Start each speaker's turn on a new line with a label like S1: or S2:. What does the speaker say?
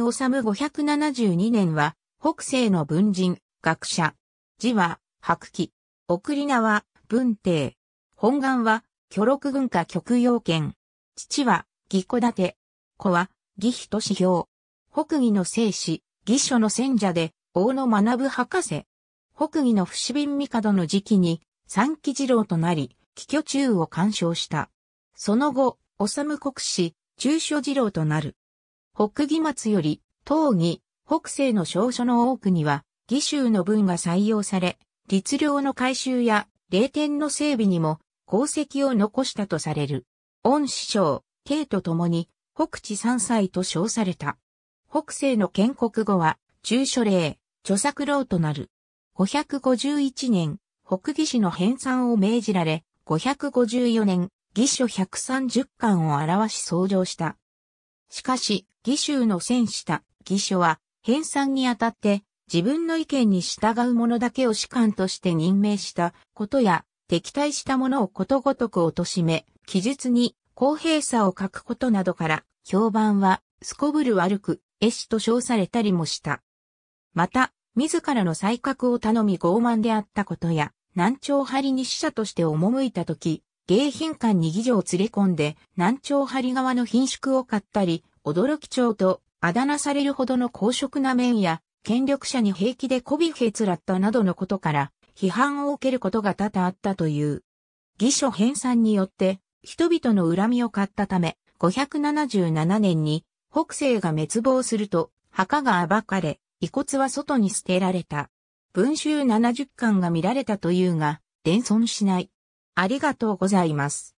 S1: 木治572年は、北西の文人、学者。字は、白木。送り名は、文帝。本願は、巨録軍家極要権。父は、義子立て。子は、義人志表。北義の聖史、義書の戦者で、大野学博士。北義の不死瓶帝の時期に、三期次郎となり、帰居中を干渉した。その後、治国史、中書次郎となる。北義末より、東義、北西の証書の多くには、義州の文が採用され、律令の改修や、霊典の整備にも、功績を残したとされる。恩師匠、慶と共に、北地三歳と称された。北西の建国後は、中書令、著作郎となる。551年、北義氏の編纂を命じられ、554年、義書130巻を表し創上した。しかし、義州の戦士た義書は、編纂にあたって、自分の意見に従う者だけを士官として任命したことや、敵対した者をことごとく貶め、記述に公平さを欠くことなどから、評判は、すこぶる悪く、絵師と称されたりもした。また、自らの才覚を頼み傲慢であったことや、南朝張に使者として赴いた時、迎賓館に議女を連れ込んで、南朝張側の品縮を買ったり、驚き町とあだ名されるほどの公職な面や、権力者に平気で媚びへつらったなどのことから、批判を受けることが多々あったという。義書編纂によって、人々の恨みを買ったため、577年に北西が滅亡すると、墓が暴かれ、遺骨は外に捨てられた。文集70巻が見られたというが、伝存しない。ありがとうございます。